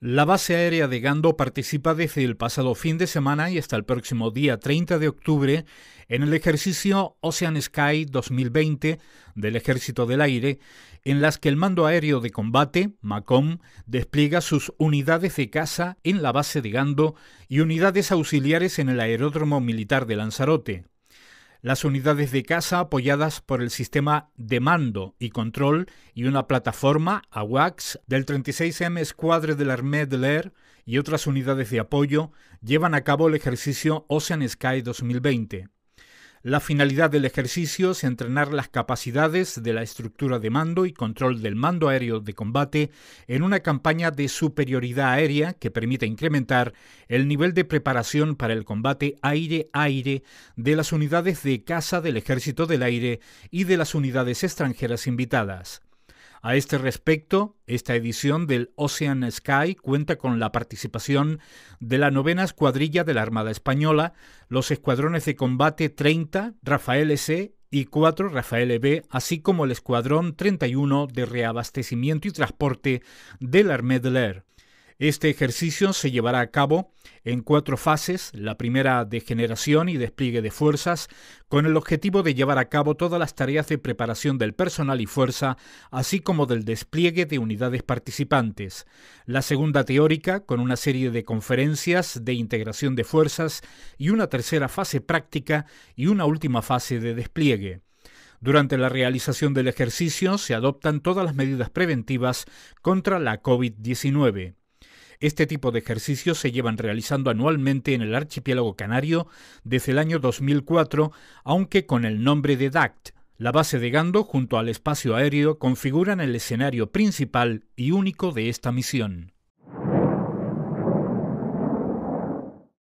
La base aérea de Gando participa desde el pasado fin de semana y hasta el próximo día 30 de octubre en el ejercicio Ocean Sky 2020 del Ejército del Aire, en las que el Mando Aéreo de Combate, MACOM, despliega sus unidades de caza en la base de Gando y unidades auxiliares en el Aeródromo Militar de Lanzarote las unidades de caza apoyadas por el sistema de mando y control y una plataforma AWACS del 36M Escuadre de la Armée de l'Air y otras unidades de apoyo llevan a cabo el ejercicio Ocean Sky 2020. La finalidad del ejercicio es entrenar las capacidades de la estructura de mando y control del mando aéreo de combate en una campaña de superioridad aérea que permita incrementar el nivel de preparación para el combate aire-aire de las unidades de caza del Ejército del Aire y de las unidades extranjeras invitadas. A este respecto, esta edición del Ocean Sky cuenta con la participación de la novena escuadrilla de la Armada Española, los escuadrones de combate 30, Rafael C y 4 Rafael e B, así como el Escuadrón 31 de Reabastecimiento y Transporte de la Armée de l'Air. Este ejercicio se llevará a cabo en cuatro fases, la primera de generación y despliegue de fuerzas, con el objetivo de llevar a cabo todas las tareas de preparación del personal y fuerza, así como del despliegue de unidades participantes. La segunda teórica, con una serie de conferencias de integración de fuerzas, y una tercera fase práctica y una última fase de despliegue. Durante la realización del ejercicio se adoptan todas las medidas preventivas contra la COVID-19. Este tipo de ejercicios se llevan realizando anualmente en el archipiélago canario desde el año 2004, aunque con el nombre de DACT. La base de Gando junto al espacio aéreo configuran el escenario principal y único de esta misión.